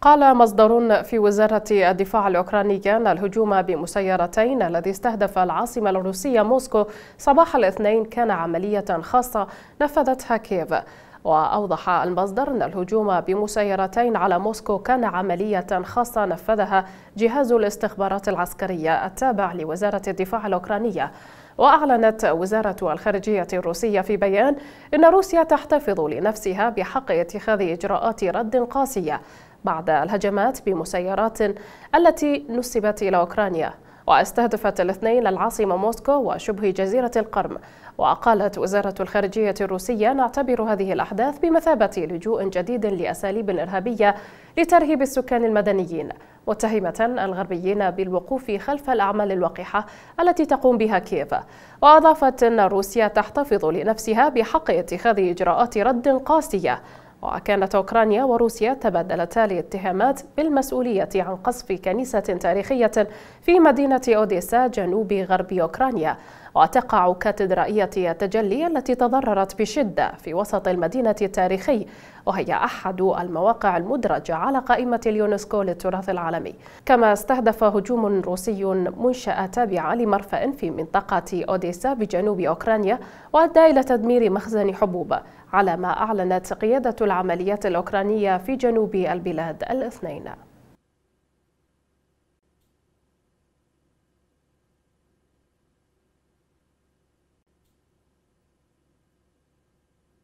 قال مصدر في وزارة الدفاع الأوكرانية أن الهجوم بمسيرتين الذي استهدف العاصمة الروسية موسكو صباح الاثنين كان عملية خاصة نفذتها كييف وأوضح المصدر أن الهجوم بمسيرتين على موسكو كان عملية خاصة نفذها جهاز الاستخبارات العسكرية التابع لوزارة الدفاع الأوكرانية وأعلنت وزارة الخارجية الروسية في بيان أن روسيا تحتفظ لنفسها بحق اتخاذ إجراءات رد قاسية بعد الهجمات بمسيرات التي نسبت إلى أوكرانيا واستهدفت الاثنين العاصمة موسكو وشبه جزيرة القرم وقالت وزارة الخارجية الروسية نعتبر هذه الأحداث بمثابة لجوء جديد لأساليب إرهابية لترهيب السكان المدنيين متهمة الغربيين بالوقوف خلف الأعمال الوقحة التي تقوم بها كييف وأضافت أن روسيا تحتفظ لنفسها بحق اتخاذ إجراءات رد قاسية وكانت أوكرانيا وروسيا تبادلتا الاتهامات بالمسؤولية عن قصف كنيسة تاريخية في مدينة أوديسا جنوب غرب أوكرانيا وتقع كاتدرائية التجلي التي تضررت بشدة في وسط المدينة التاريخي وهي أحد المواقع المدرجة على قائمة اليونسكو للتراث العالمي كما استهدف هجوم روسي منشأة تابعة لمرفأ في منطقة أوديسا بجنوب أوكرانيا وأدى إلى تدمير مخزن حبوب على ما أعلنت قيادة العمليات الأوكرانية في جنوب البلاد الاثنين